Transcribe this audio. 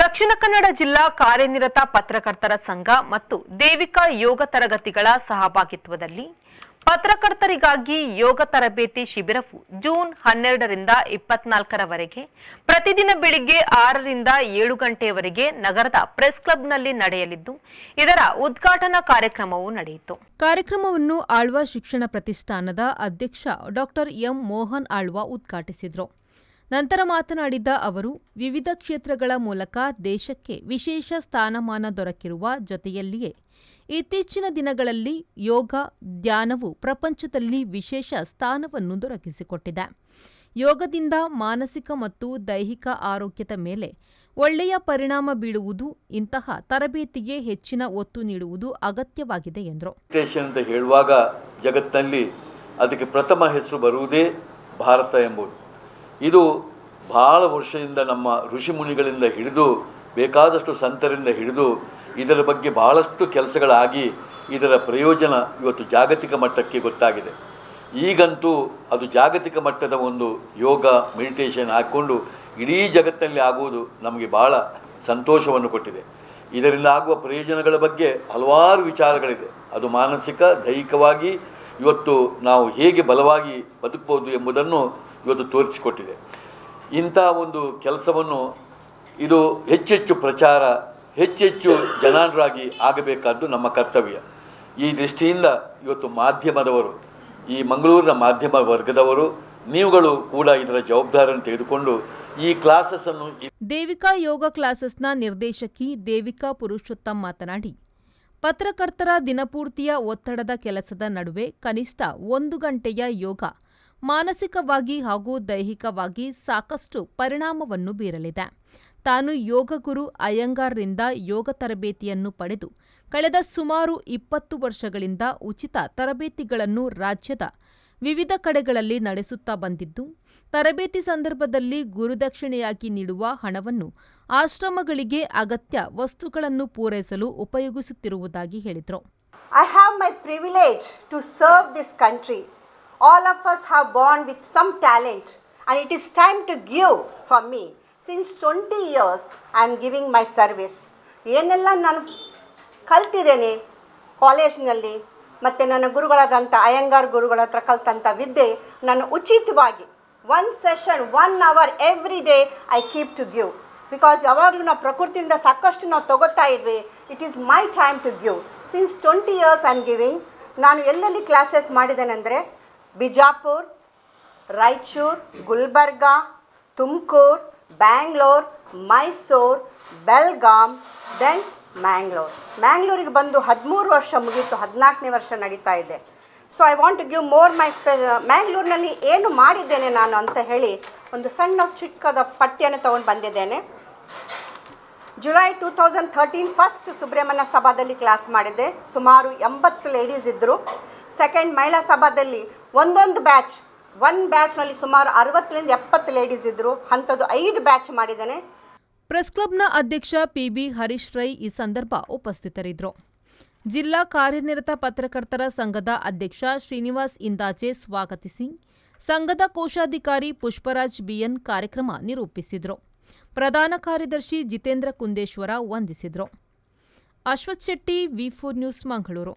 ದಕ್ಷಿಣ ಕನ್ನಡ ಜಿಲ್ಲಾ ಕಾರ್ಯನಿರತ ಪತ್ರಕರ್ತರ ಸಂಘ ಮತ್ತು ದೇವಿಕಾ ಯೋಗ ತರಗತಿಗಳ ಸಹಭಾಗಿತ್ವದಲ್ಲಿ ಪತ್ರಕರ್ತರಿಗಾಗಿ ಯೋಗ ತರಬೇತಿ ಶಿಬಿರವು ಜೂನ್ ಹನ್ನೆರಡರಿಂದ ಇಪ್ಪತ್ನಾಲ್ಕರವರೆಗೆ ಪ್ರತಿದಿನ ಬೆಳಿಗ್ಗೆ ಆರರಿಂದ ಏಳು ಗಂಟೆಯವರೆಗೆ ನಗರದ ಪ್ರೆಸ್ ಕ್ಲಬ್ನಲ್ಲಿ ನಡೆಯಲಿದ್ದು ಇದರ ಉದ್ಘಾಟನಾ ಕಾರ್ಯಕ್ರಮವು ನಡೆಯಿತು ಕಾರ್ಯಕ್ರಮವನ್ನು ಆಳ್ವಾ ಶಿಕ್ಷಣ ಪ್ರತಿಷ್ಠಾನದ ಅಧ್ಯಕ್ಷ ಡಾಕ್ಟರ್ ಎಂ ಮೋಹನ್ ಆಳ್ವಾ ಉದ್ಘಾಟಿಸಿದರು ನಂತರ ಮಾತನಾಡಿದ ಅವರು ವಿವಿಧ ಕ್ಷೇತ್ರಗಳ ಮೂಲಕ ದೇಶಕ್ಕೆ ವಿಶೇಷ ಸ್ಥಾನಮಾನ ದೊರಕಿರುವ ಜೊತೆಯಲ್ಲಿಯೇ ಇತ್ತೀಚಿನ ದಿನಗಳಲ್ಲಿ ಯೋಗ ಧ್ಯಾನವು ಪ್ರಪಂಚದಲ್ಲಿ ವಿಶೇಷ ಸ್ಥಾನವನ್ನು ದೊರಕಿಸಿಕೊಟ್ಟಿದೆ ಯೋಗದಿಂದ ಮಾನಸಿಕ ಮತ್ತು ದೈಹಿಕ ಆರೋಗ್ಯದ ಮೇಲೆ ಒಳ್ಳೆಯ ಪರಿಣಾಮ ಬೀಳುವುದು ಇಂತಹ ತರಬೇತಿಗೆ ಹೆಚ್ಚಿನ ಒತ್ತು ನೀಡುವುದು ಅಗತ್ಯವಾಗಿದೆ ಎಂದರು ಹೇಳುವಾಗ ಜಗತ್ತಿನಲ್ಲಿ ಅದಕ್ಕೆ ಪ್ರಥಮ ಹೆಸರು ಬರುವುದೇ ಭಾರತ ಎಂಬುದು ಇದು ಭಾಳ ವರ್ಷದಿಂದ ನಮ್ಮ ಋಷಿ ಮುನಿಗಳಿಂದ ಹಿಡಿದು ಬೇಕಾದಷ್ಟು ಸಂತರಿಂದ ಹಿಡಿದು ಇದರ ಬಗ್ಗೆ ಭಾಳಷ್ಟು ಕೆಲಸಗಳಾಗಿ ಇದರ ಪ್ರಯೋಜನ ಇವತ್ತು ಜಾಗತಿಕ ಮಟ್ಟಕ್ಕೆ ಗೊತ್ತಾಗಿದೆ ಈಗಂತೂ ಅದು ಜಾಗತಿಕ ಮಟ್ಟದ ಒಂದು ಯೋಗ ಮೆಡಿಟೇಷನ್ ಹಾಕ್ಕೊಂಡು ಇಡೀ ಜಗತ್ತಿನಲ್ಲಿ ಆಗುವುದು ನಮಗೆ ಭಾಳ ಸಂತೋಷವನ್ನು ಕೊಟ್ಟಿದೆ ಇದರಿಂದ ಆಗುವ ಪ್ರಯೋಜನಗಳ ಬಗ್ಗೆ ಹಲವಾರು ವಿಚಾರಗಳಿದೆ ಅದು ಮಾನಸಿಕ ದೈಹಿಕವಾಗಿ ಇವತ್ತು ನಾವು ಹೇಗೆ ಬಲವಾಗಿ ಬದುಕ್ಬೋದು ಎಂಬುದನ್ನು ಇವತ್ತು ತೋರಿಸಿಕೊಟ್ಟಿದೆ ಇಂಥ ಒಂದು ಕೆಲಸವನ್ನು ಇದು ಹೆಚ್ಚೆಚ್ಚು ಪ್ರಚಾರ ಹೆಚ್ಚೆಚ್ಚು ಜನರಾಗಿ ಆಗಬೇಕಾದ್ದು ನಮ್ಮ ಕರ್ತವ್ಯ ಈ ದೃಷ್ಟಿಯಿಂದ ಇವತ್ತು ಮಾಧ್ಯಮದವರು ಈ ಮಂಗಳೂರಿನ ಮಾಧ್ಯಮ ವರ್ಗದವರು ನೀವುಗಳು ಕೂಡ ಇದರ ಜವಾಬ್ದಾರಿಯನ್ನು ತೆಗೆದುಕೊಂಡು ಈ ಕ್ಲಾಸಸ್ ಅನ್ನು ದೇವಿಕಾ ಯೋಗ ಕ್ಲಾಸಸ್ನ ನಿರ್ದೇಶಕಿ ದೇವಿಕಾ ಪುರುಷೋತ್ತಮ್ ಮಾತನಾಡಿ ಪತ್ರಕರ್ತರ ದಿನಪೂರ್ತಿಯ ಒತ್ತಡದ ಕೆಲಸದ ನಡುವೆ ಕನಿಷ್ಠ ಒಂದು ಗಂಟೆಯ ಯೋಗ ಮಾನಸಿಕವಾಗಿ ಹಾಗೂ ದೈಹಿಕವಾಗಿ ಸಾಕಷ್ಟು ಪರಿಣಾಮವನ್ನು ಬೀರಲಿದೆ ತಾನು ಯೋಗ ಗುರು ಅಯ್ಯಂಗಾರ್ರಿಂದ ಯೋಗ ತರಬೇತಿಯನ್ನು ಪಡೆದು ಕಳೆದ ಸುಮಾರು ಇಪ್ಪತ್ತು ವರ್ಷಗಳಿಂದ ಉಚಿತ ತರಬೇತಿಗಳನ್ನು ರಾಜ್ಯದ ವಿವಿಧ ಕಡೆಗಳಲ್ಲಿ ನಡೆಸುತ್ತಾ ಬಂದಿದ್ದು ತರಬೇತಿ ಸಂದರ್ಭದಲ್ಲಿ ಗುರುದಕ್ಷಿಣೆಯಾಗಿ ನೀಡುವ ಹಣವನ್ನು ಆಶ್ರಮಗಳಿಗೆ ಅಗತ್ಯ ವಸ್ತುಗಳನ್ನು ಪೂರೈಸಲು ಉಪಯೋಗಿಸುತ್ತಿರುವುದಾಗಿ ಹೇಳಿದರು I have my privilege to serve this country all of us have born with some talent and it is time to give for me since twenty years I am giving my service ಏನೆಲ್ಲ ನಾನು ಕಲ್ತಿದ್ದೇನೆ ಕಾಲೇಜ್ನಲ್ಲಿ ಮತ್ತು ನನ್ನ ಗುರುಗಳಾದಂಥ ಅಯ್ಯಂಗಾರ್ ಗುರುಗಳ ಹತ್ರ ಕಲ್ತಂಥ ವಿದ್ಯೆ ನಾನು ಉಚಿತವಾಗಿ one session one hour every day I keep to give because ಯಾವಾಗಲೂ ನಾವು ಪ್ರಕೃತಿಯಿಂದ ಸಾಕಷ್ಟು ನಾವು ತಗೋತಾ ಇದ್ವಿ it is my time to give since twenty years I am giving ನಾನು ಎಲ್ಲೆಲ್ಲಿ ಕ್ಲಾಸಸ್ ಅಂದರೆ ಬಿಜಾಪುರ್ ರಾಯಚೂರು ಗುಲ್ಬರ್ಗಾ ತುಮಕೂರ್ ಬ್ಯಾಂಗ್ಳೂರ್ ಮೈಸೂರು ಬೆಲ್ಗಾಮ್ ದೆನ್ ಮ್ಯಾಂಗ್ಳೂರ್ ಮ್ಯಾಂಗ್ಳೂರಿಗೆ ಬಂದು ಹದಿಮೂರು ವರ್ಷ ಮುಗೀತು ಹದಿನಾಲ್ಕನೇ ವರ್ಷ ನಡೀತಾ ಇದೆ so I want to give more my ಸ್ಪೆ ಮ್ಯಾಂಗ್ಳೂರಿನಲ್ಲಿ ಏನು ಮಾಡಿದ್ದೇನೆ ನಾನು ಅಂತ ಹೇಳಿ ಒಂದು ಸಣ್ಣ ಚಿಕ್ಕದ ಪಟ್ಟಿಯನ್ನು ತೊಗೊಂಡು ಬಂದಿದ್ದೇನೆ July two thousand thirteen first Subramanya ಸಭಾದಲ್ಲಿ ಕ್ಲಾಸ್ ಮಾಡಿದ್ದೆ ಸುಮಾರು ಎಂಬತ್ತು ಲೇಡೀಸ್ ಇದ್ದರು ಸೆಕೆಂಡ್ ಮಹಿಳಾ ಸಭಾದಲ್ಲಿ ಒಂದೊಂದು ಬ್ಯಾಚ್ ಒನ್ ಬ್ಯಾಚ್ನಲ್ಲಿ ಸುಮಾರು ಅರವತ್ತರಿಂದ ಎಪ್ಪತ್ತು ಲೇಡೀಸ್ ಇದ್ದರು ಅಂಥದ್ದು ಐದು ಬ್ಯಾಚ್ ಮಾಡಿದ್ದಾನೆ ಪ್ರೆಸ್ ಕ್ಲಬ್ನ ಅಧ್ಯಕ್ಷ ಪಿ ಬಿ ಹರೀಶ್ ರೈ ಈ ಸಂದರ್ಭ ಉಪಸ್ಥಿತರಿದ್ದರು ಜಿಲ್ಲಾ ಕಾರ್ಯನಿರತ ಪತ್ರಕರ್ತರ ಸಂಘದ ಅಧ್ಯಕ್ಷ ಶ್ರೀನಿವಾಸ್ ಇಂದಾಚೆ ಸ್ವಾಗತಿಸಿ ಸಂಘದ ಕೋಶಾಧಿಕಾರಿ ಪುಷ್ಪರಾಜ್ ಬಿಎನ್ ಕಾರ್ಯಕ್ರಮ ನಿರೂಪಿಸಿದರು ಪ್ರಧಾನ ಕಾರ್ಯದರ್ಶಿ ಜಿತೇಂದ್ರ ಕುಂದೇಶ್ವರ ವಂದಿಸಿದರು Ashwath Shetty V four news Mangaluru